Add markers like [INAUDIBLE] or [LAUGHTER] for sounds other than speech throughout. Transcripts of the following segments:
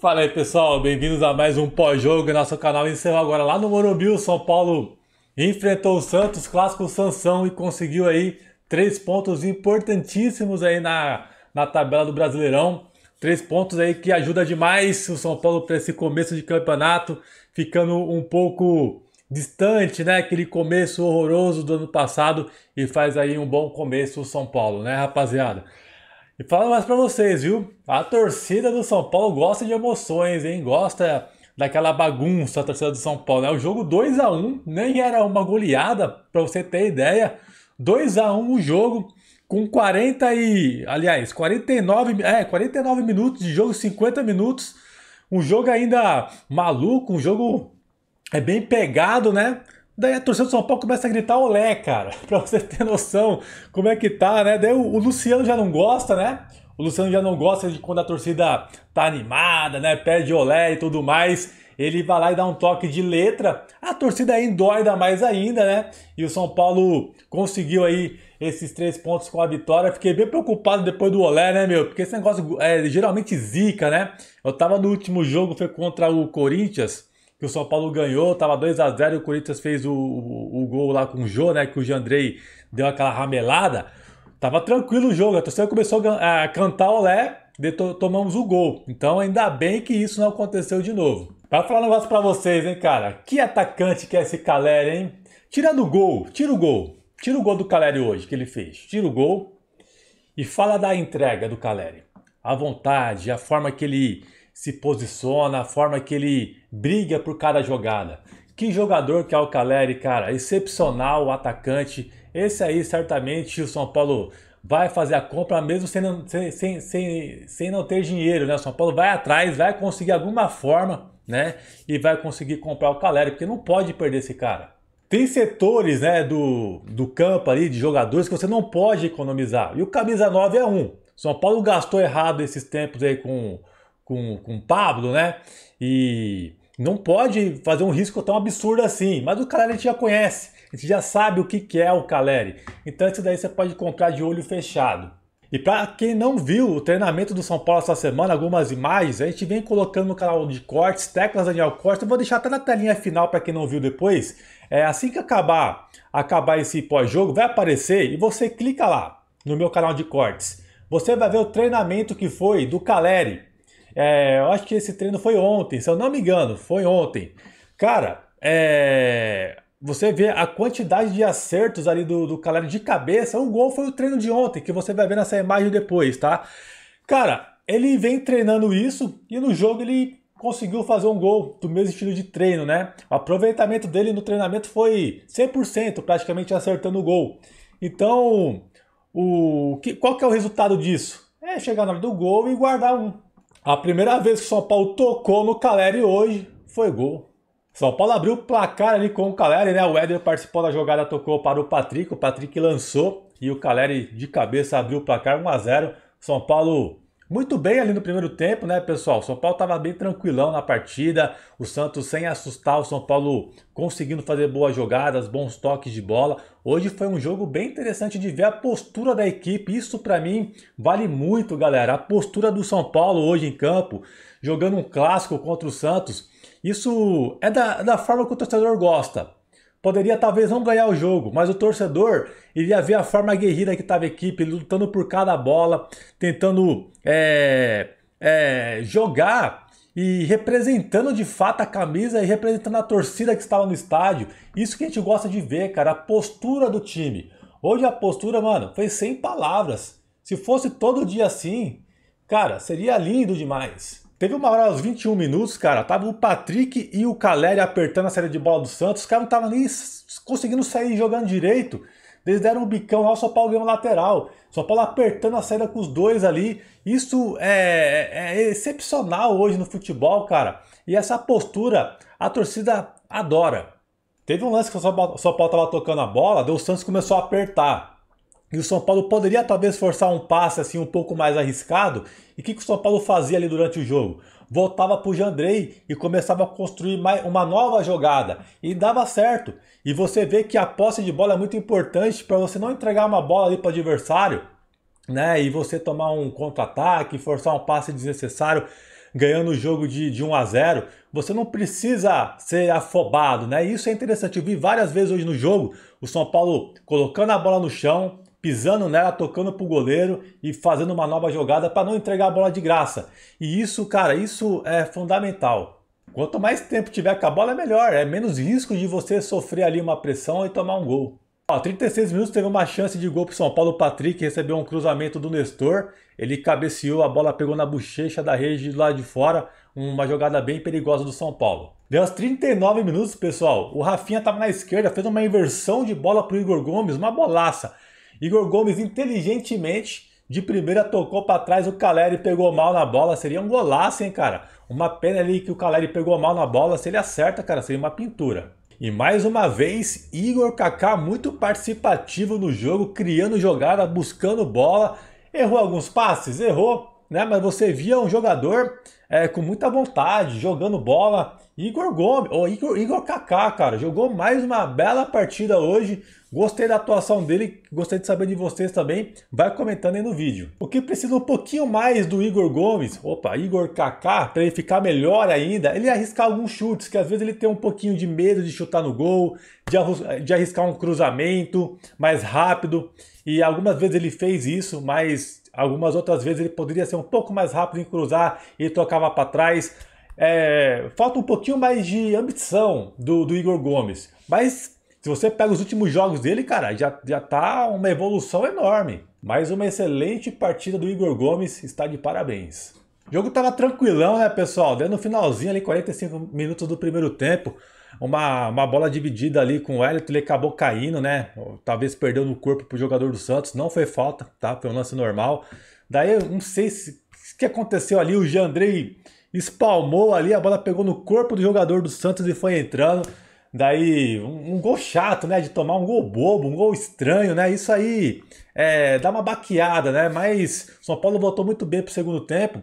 Fala aí pessoal, bem-vindos a mais um pós-jogo. Nosso canal encerrou agora lá no Morumbi. O São Paulo enfrentou o Santos, clássico Sansão, e conseguiu aí três pontos importantíssimos aí na, na tabela do Brasileirão. Três pontos aí que ajuda demais o São Paulo para esse começo de campeonato, ficando um pouco distante, né? Aquele começo horroroso do ano passado e faz aí um bom começo o São Paulo, né, rapaziada? E falo mais para vocês, viu? A torcida do São Paulo gosta de emoções, hein? Gosta daquela bagunça a torcida do São Paulo. É né? o jogo 2 a 1 nem era uma goleada, para você ter ideia. 2 a 1 o jogo com 40 e, aliás, 49, é, 49 minutos de jogo, 50 minutos. Um jogo ainda maluco, um jogo é bem pegado, né? Daí a torcida do São Paulo começa a gritar olé, cara, [LAUGHS] pra você ter noção como é que tá, né? Daí o, o Luciano já não gosta, né? O Luciano já não gosta de quando a torcida tá animada, né? Pede olé e tudo mais. Ele vai lá e dá um toque de letra. A torcida aí doida mais ainda, né? E o São Paulo conseguiu aí esses três pontos com a vitória. Fiquei bem preocupado depois do olé, né, meu? Porque esse negócio é geralmente zica, né? Eu tava no último jogo, foi contra o Corinthians que o São Paulo ganhou, tava 2 a 0 o Corinthians fez o, o, o, gol lá com o Jô, né? Que o Jandrei deu aquela ramelada. Tava tranquilo o jogo, a torcida começou a, a cantar olé, to, tomamos o gol. Então ainda bem que isso não aconteceu de novo. Pra falar um negócio pra vocês, hein, cara? Que atacante que é esse Caleri, hein? Tirando o gol, tira o gol. Tira o gol do Caleri hoje que ele fez. Tira o gol e fala da entrega do Caleri. A vontade, a forma que ele se posiciona, a forma que ele briga por cada jogada. Que jogador que é o Caleri, cara, excepcional atacante. Esse aí certamente o São Paulo vai fazer a compra mesmo sem não, sem, sem, sem, não ter dinheiro, né? O São Paulo vai atrás, vai conseguir alguma forma, né? E vai conseguir comprar o Caleri, porque não pode perder esse cara. Tem setores né, do, do campo ali, de jogadores, que você não pode economizar. E o camisa 9 é um. São Paulo gastou errado esses tempos aí com com, com o Pablo, né? E não pode fazer um risco tão absurdo assim. Mas o Caleri a gente já conhece, a gente já sabe o que, que é o Caleri. Então isso daí você pode comprar de olho fechado. E para quem não viu o treinamento do São Paulo essa semana, algumas imagens, a gente vem colocando no canal de cortes, teclas Daniel Costa. Eu vou deixar até na telinha final para quem não viu depois. É, assim que acabar, acabar esse pós-jogo, vai aparecer e você clica lá no meu canal de cortes. Você vai ver o treinamento que foi do Caleri. É, eu acho que esse treino foi ontem, se eu não me engano, foi ontem. Cara, é, você vê a quantidade de acertos ali do, do Caleri de cabeça. O gol foi o treino de ontem, que você vai ver nessa imagem depois, tá? Cara, ele vem treinando isso e no jogo ele conseguiu fazer um gol do mesmo estilo de treino, né? O aproveitamento dele no treinamento foi 100%, praticamente acertando o gol. Então, o que, qual que é o resultado disso? É chegar na hora do gol e guardar um, a primeira vez que o São Paulo tocou no Caleri hoje foi gol. São Paulo abriu o placar ali com o Caleri, né? O Éder participou da jogada, tocou para o Patrick, o Patrick lançou e o Caleri de cabeça abriu o placar 1 a 0. São Paulo muito bem ali no primeiro tempo, né, pessoal? O São Paulo estava bem tranquilão na partida, o Santos sem assustar, o São Paulo conseguindo fazer boas jogadas, bons toques de bola. Hoje foi um jogo bem interessante de ver a postura da equipe. Isso para mim vale muito, galera. A postura do São Paulo hoje em campo, jogando um clássico contra o Santos. Isso é da, da forma que o torcedor gosta. Poderia talvez não ganhar o jogo, mas o torcedor iria ver a forma guerrida que estava a equipe, lutando por cada bola, tentando é, é, jogar e representando de fato a camisa e representando a torcida que estava no estádio. Isso que a gente gosta de ver, cara, a postura do time. Hoje a postura, mano, foi sem palavras. Se fosse todo dia assim, cara, seria lindo demais. Teve uma hora aos 21 minutos, cara, tava o Patrick e o Caleri apertando a saída de bola do Santos, os caras não estavam nem conseguindo sair jogando direito. Eles deram um bicão lá, o São Paulo ganhou lateral. O São Paulo apertando a saída com os dois ali. Isso é, é, é, excepcional hoje no futebol, cara. E essa postura a torcida adora. Teve um lance que o São Paulo, estava tocando a bola, o Santos começou a apertar. E o São Paulo poderia talvez forçar um passe assim um pouco mais arriscado. E o que, que o São Paulo fazia ali durante o jogo? Voltava para o Jandrei e começava a construir mais, uma nova jogada. E dava certo. E você vê que a posse de bola é muito importante para você não entregar uma bola ali para o adversário. Né? E você tomar um contra-ataque, forçar um passe desnecessário ganhando o jogo de, de 1 a 0, você não precisa ser afobado, né? Isso é interessante. Eu vi várias vezes hoje no jogo o São Paulo colocando a bola no chão, pisando nela, tocando pro goleiro e fazendo uma nova jogada para não entregar a bola de graça. E isso, cara, isso é fundamental. Quanto mais tempo tiver com a bola, é melhor. É menos risco de você sofrer ali uma pressão e tomar um gol. Ó, 36 minutos teve uma chance de gol pro São Paulo. O Patrick recebeu um cruzamento do Nestor. Ele cabeceou, a bola pegou na bochecha da rede lá de fora. Uma jogada bem perigosa do São Paulo. Deu aos 39 minutos, pessoal. O Rafinha estava na esquerda, fez uma inversão de bola pro Igor Gomes, uma bolaça. Igor Gomes inteligentemente de primeira tocou para trás, o Caleri pegou mal na bola, seria um golaço, hein, cara? Uma pena ali que o Caleri pegou mal na bola, se ele acerta, cara, seria uma pintura. E mais uma vez, Igor Kaká muito participativo no jogo, criando jogada, buscando bola. Errou alguns passes? Errou, né? Mas você via um jogador é, com muita vontade, jogando bola, Igor Gomes, ou Igor, Igor Kaká, cara, jogou mais uma bela partida hoje. Gostei da atuação dele, gostei de saber de vocês também. Vai comentando aí no vídeo. O que precisa um pouquinho mais do Igor Gomes, opa, Igor Kaká, para ele ficar melhor ainda, ele arriscar alguns chutes, que às vezes ele tem um pouquinho de medo de chutar no gol, de arriscar um cruzamento mais rápido. E algumas vezes ele fez isso, mas algumas outras vezes ele poderia ser um pouco mais rápido em cruzar e tocava para trás. É, falta um pouquinho mais de ambição do, do Igor Gomes. Mas se você pega os últimos jogos dele, cara, já, já tá uma evolução enorme. Mais uma excelente partida do Igor Gomes, está de parabéns. O jogo tava tranquilão, né, pessoal? Daí no finalzinho ali, 45 minutos do primeiro tempo, uma, uma bola dividida ali com o Elito, ele acabou caindo, né? Talvez perdeu no corpo pro jogador do Santos, não foi falta, tá? Foi um lance normal. Daí, não sei se, o que aconteceu ali, o Andrei espalmou ali, a bola pegou no corpo do jogador do Santos e foi entrando. Daí, um, um, gol chato, né? De tomar um gol bobo, um gol estranho, né? Isso aí é, dá uma baqueada, né? Mas São Paulo voltou muito bem pro segundo tempo.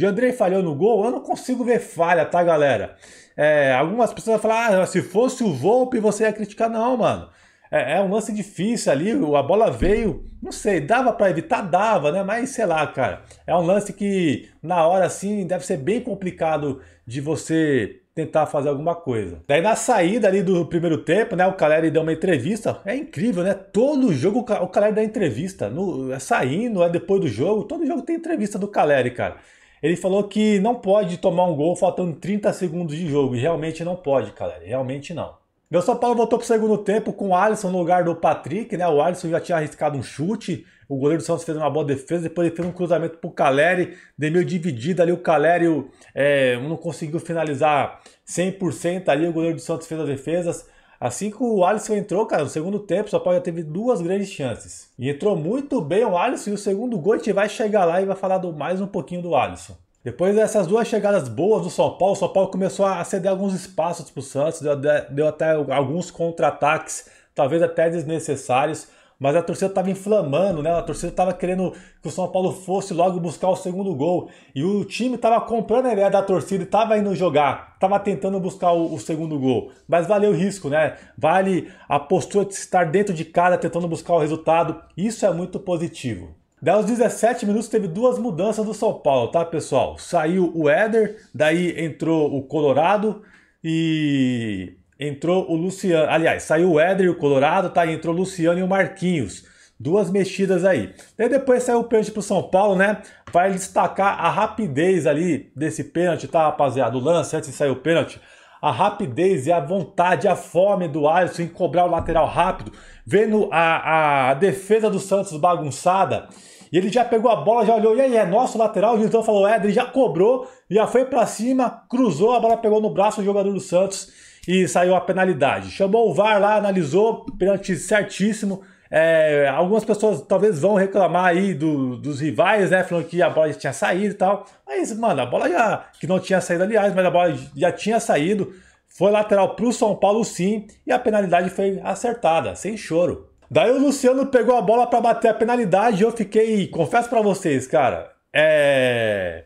O Andrei falhou no gol, eu não consigo ver falha, tá, galera? É, algumas pessoas vão falar, ah, se fosse o Volpe você ia criticar. Não, mano. É, é um lance difícil ali, a bola veio, não sei, dava para evitar, dava, né? Mas sei lá, cara. É um lance que na hora assim deve ser bem complicado de você tentar fazer alguma coisa. Daí na saída ali do primeiro tempo, né, o Caleri deu uma entrevista. É incrível, né? Todo jogo o Caleri dá entrevista, no, é saindo, é depois do jogo, todo jogo tem entrevista do Caleri, cara. Ele falou que não pode tomar um gol faltando 30 segundos de jogo, e realmente não pode, Caleri, realmente não. Meu São Paulo voltou para o segundo tempo com o Alisson no lugar do Patrick, né? O Alisson já tinha arriscado um chute, o goleiro do Santos fez uma boa defesa, depois ele fez um cruzamento para o Caleri, deu meio dividido ali, o Caleri é, não conseguiu finalizar 100% ali, o goleiro do Santos fez as defesas. Assim que o Alisson entrou, cara, no segundo tempo, o São Paulo já teve duas grandes chances. E entrou muito bem o Alisson e o segundo gol a gente vai chegar lá e vai falar do, mais um pouquinho do Alisson. Depois dessas duas chegadas boas do São Paulo, o São Paulo começou a ceder alguns espaços para o Santos, deu, deu até alguns contra-ataques, talvez até desnecessários, mas a torcida estava inflamando, né? A torcida estava querendo que o São Paulo fosse logo buscar o segundo gol. E o time estava comprando a ideia da torcida e estava indo jogar, estava tentando buscar o, o, segundo gol. Mas valeu o risco, né? Vale a postura de estar dentro de casa tentando buscar o resultado. Isso é muito positivo. Daí aos 17 minutos teve duas mudanças do São Paulo, tá, pessoal? Saiu o Éder, daí entrou o Colorado e entrou o Luciano. Aliás, saiu o Éder e o Colorado, tá? E entrou o Luciano e o Marquinhos. Duas mexidas aí. Daí depois saiu o pênalti pro São Paulo, né? Vai destacar a rapidez ali desse pênalti, tá, rapaziada? O lance antes de sair o pênalti a rapidez e a vontade, a fome do Alisson em cobrar o lateral rápido, vendo a, a defesa do Santos bagunçada. E ele já pegou a bola, já olhou, e aí, é nosso lateral? O então Gilson falou, é, ele já cobrou, já foi para cima, cruzou, a bola pegou no braço do jogador do Santos e saiu a penalidade. Chamou o VAR lá, analisou, pênalti certíssimo, é, algumas pessoas talvez vão reclamar aí do, dos rivais, né? Falando que a bola já tinha saído e tal. Mas, mano, a bola já. Que não tinha saído, aliás, mas a bola já tinha saído. Foi lateral pro São Paulo, sim. E a penalidade foi acertada, sem choro. Daí o Luciano pegou a bola para bater a penalidade. E eu fiquei. Confesso para vocês, cara. É.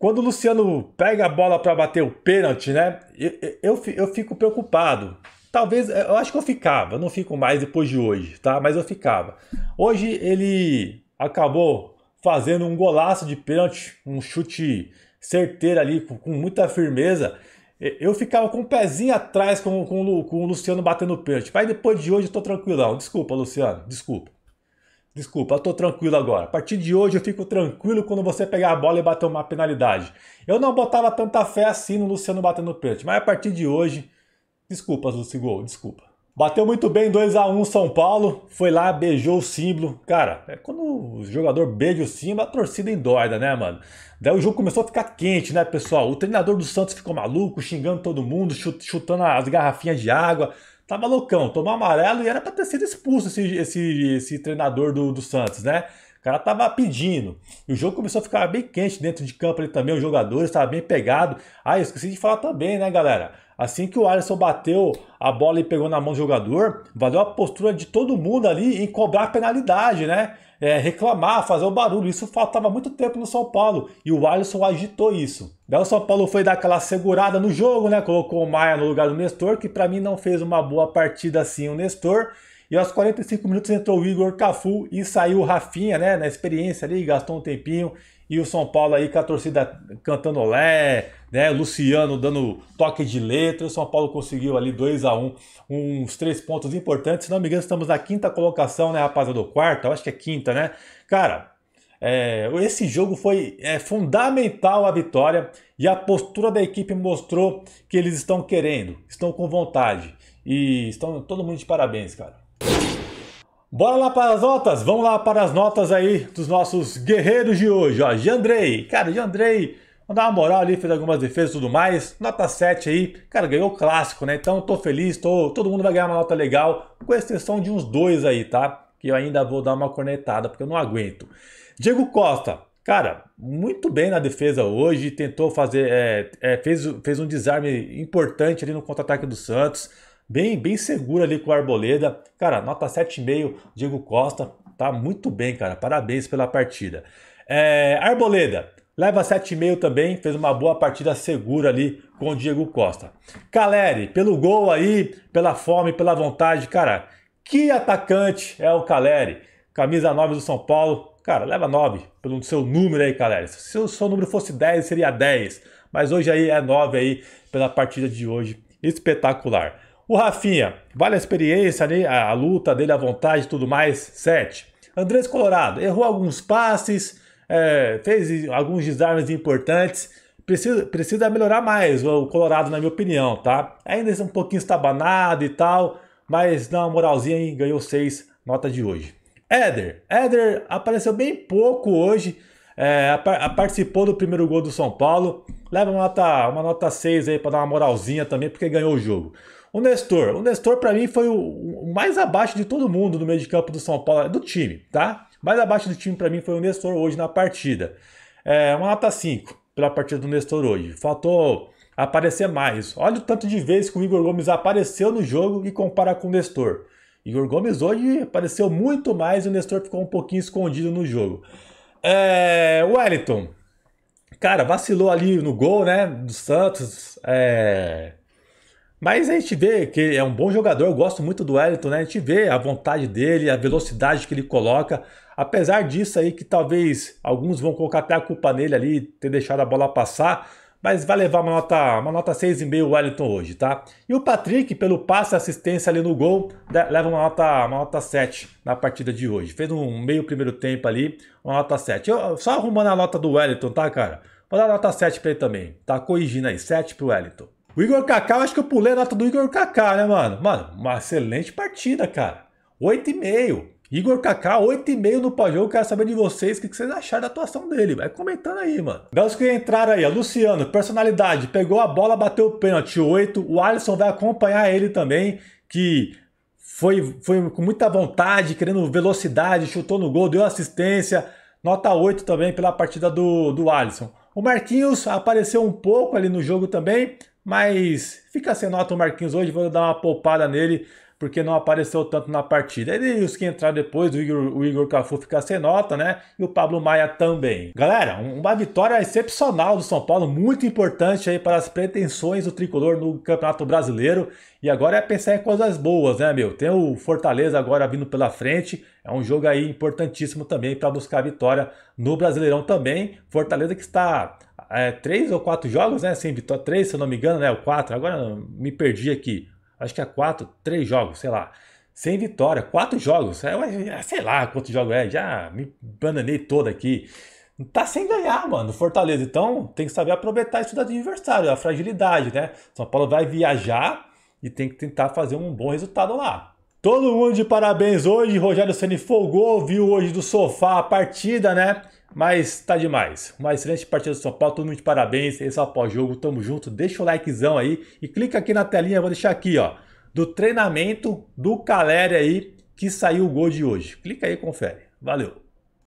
Quando o Luciano pega a bola para bater o pênalti, né? Eu, eu, eu fico preocupado. Talvez, eh, eu acho que eu ficava, não fico mais depois de hoje, tá? Mas eu ficava. Hoje ele acabou fazendo um golaço de pênalti, um chute certeiro ali, com, com muita firmeza. Eu ficava com o um pezinho atrás com, com, com o Luciano batendo pênalti. Mas depois de hoje eu tô tranquilão. Desculpa, Luciano, desculpa. Desculpa, eu tô tranquilo agora. A partir de hoje eu fico tranquilo quando você pegar a bola e bater uma penalidade. Eu não botava tanta fé assim no Luciano batendo pênalti, mas a partir de hoje Desculpa, Gol, desculpa. Bateu muito bem 2 a 1 São Paulo, foi lá, beijou o símbolo. Cara, é quando o jogador beija o símbolo, a torcida endorda, né, mano? Daí o jogo começou a ficar quente, né, pessoal? O treinador do Santos ficou maluco, xingando todo mundo, chutando as garrafinhas de água. Tava loucão, tomou amarelo e era pra ter sido expulso esse, esse, esse treinador do, do Santos, né? O cara tava pedindo. E o jogo começou a ficar bem quente dentro de campo ali também. Os jogadores tava bem pegado. Ah, eu esqueci de falar também, né, galera? Assim que o Alisson bateu a bola e pegou na mão do jogador, valeu a postura de todo mundo ali em cobrar penalidade, né? É, reclamar, fazer o barulho. Isso faltava muito tempo no São Paulo e o Alisson agitou isso. Daí o São Paulo foi dar aquela segurada no jogo, né? Colocou o Maia no lugar do Nestor, que para mim não fez uma boa partida assim o Nestor. E aos 45 minutos entrou o Igor Cafu e saiu o Rafinha, né? Na experiência ali, gastou um tempinho. E o São Paulo aí com a torcida cantando olé, né? Luciano dando toque de letra. O São Paulo conseguiu ali 2 a 1 um, uns três pontos importantes. Se não me engano, estamos na quinta colocação, né, rapaziada? do eu acho que é quinta, né? Cara, é, esse jogo foi é, fundamental a vitória e a postura da equipe mostrou que eles estão querendo, estão com vontade e estão todo mundo de parabéns, cara. Bora lá para as notas, vamos lá para as notas aí dos nossos guerreiros de hoje, ó. Jandrei, cara, Jandrei, mandar uma moral ali, fez algumas defesas e tudo mais, nota 7 aí, cara, ganhou o clássico, né? Então tô feliz, tô, todo mundo vai ganhar uma nota legal, com exceção de uns dois aí, tá? Que eu ainda vou dar uma cornetada, porque eu não aguento. Diego Costa, cara, muito bem na defesa hoje, tentou fazer, é, é, fez, fez um desarme importante ali no contra-ataque do Santos, bem, bem segura ali com o Arboleda. Cara, nota 7,5, Diego Costa, tá muito bem, cara. Parabéns pela partida. É, Arboleda, leva 7,5 também, fez uma boa partida segura ali com o Diego Costa. Caleri, pelo gol aí, pela fome, pela vontade, cara, que atacante é o Caleri? Camisa 9 do São Paulo, cara, leva 9 pelo seu número aí, Caleri. Se o seu número fosse 10, seria 10, mas hoje aí é 9 aí pela partida de hoje, espetacular. O Rafinha, vale a experiência, né? a luta dele, a vontade e tudo mais, 7. Andrés Colorado, errou alguns passes, é, fez alguns desarmes importantes, precisa, precisa melhorar mais o Colorado, na minha opinião, tá? Ainda é um pouquinho estabanado e tal, mas dá uma moralzinha aí, ganhou 6, nota de hoje. Éder, Éder apareceu bem pouco hoje, é, participou do primeiro gol do São Paulo, leva uma nota, uma nota 6 aí para dar uma moralzinha também, porque ganhou o jogo. O Nestor, o Nestor para mim foi o, mais abaixo de todo mundo no meio de campo do São Paulo, do time, tá? Mais abaixo do time para mim foi o Nestor hoje na partida. É, uma nota 5 pela partida do Nestor hoje. Faltou aparecer mais. Olha o tanto de vezes que o Igor Gomes apareceu no jogo e compara com o Nestor. Igor Gomes hoje apareceu muito mais e o Nestor ficou um pouquinho escondido no jogo. É, Wellington, cara, vacilou ali no gol, né, do Santos. É, mas a gente vê que ele é um bom jogador, eu gosto muito do Wellington, né? A gente vê a vontade dele, a velocidade que ele coloca. Apesar disso aí que talvez alguns vão colocar até a culpa nele ali, ter deixado a bola passar, mas vai levar uma nota, uma nota 6,5 o Wellington hoje, tá? E o Patrick, pelo passe e assistência ali no gol, leva uma nota, uma nota 7 na partida de hoje. Fez um meio primeiro tempo ali, uma nota 7. Eu, só arrumando a nota do Wellington, tá, cara? Vou dar nota 7 pra ele também, tá? Corrigindo aí, 7 pro Wellington. O Igor Kaká, acho que eu pulei a nota do Igor Kaká, né, mano? Mano, uma excelente partida, cara. 8,5. Igor Kaká, 8,5 no pós-jogo. Quero saber de vocês o que vocês acharam da atuação dele. Vai comentando aí, mano. Das que entraram aí, Luciano, personalidade. Pegou a bola, bateu o pênalti, 8. O Alisson vai acompanhar ele também, que foi, foi com muita vontade, querendo velocidade, chutou no gol, deu assistência. Nota 8 também pela partida do, do Alisson. O Marquinhos apareceu um pouco ali no jogo também, mas fica sem nota o Marquinhos hoje, vou dar uma poupada nele, porque não apareceu tanto na partida. Ele e os que entraram depois, o Igor, o Igor Cafu fica sem nota, né? E o Pablo Maia também. Galera, uma vitória excepcional do São Paulo, muito importante aí para as pretensões do tricolor no Campeonato Brasileiro. E agora é pensar em coisas boas, né, meu? Tem o Fortaleza agora vindo pela frente, é um jogo aí importantíssimo também para buscar a vitória no Brasileirão também. Fortaleza que está é, três ou quatro jogos, né? sem assim, vitória, três, se eu não me engano, né? O quatro, agora me perdi aqui. Acho que é quatro, três jogos, sei lá. Sem vitória, quatro jogos. É, sei lá quantos jogos é, já me bananei todo aqui. Tá sem ganhar, mano, Fortaleza. Então tem que saber aproveitar isso do adversário, a fragilidade, né? São Paulo vai viajar e tem que tentar fazer um bom resultado lá. Todo mundo de parabéns hoje. Rogério Ceni folgou, viu hoje do sofá a partida, né? Mas tá demais. Uma excelente partida do São Paulo. Todo mundo de parabéns. Esse é o pós-jogo. Tamo junto. Deixa o likezão aí. E clica aqui na telinha. Vou deixar aqui, ó. Do treinamento do Caleri aí que saiu o gol de hoje. Clica aí e confere. Valeu.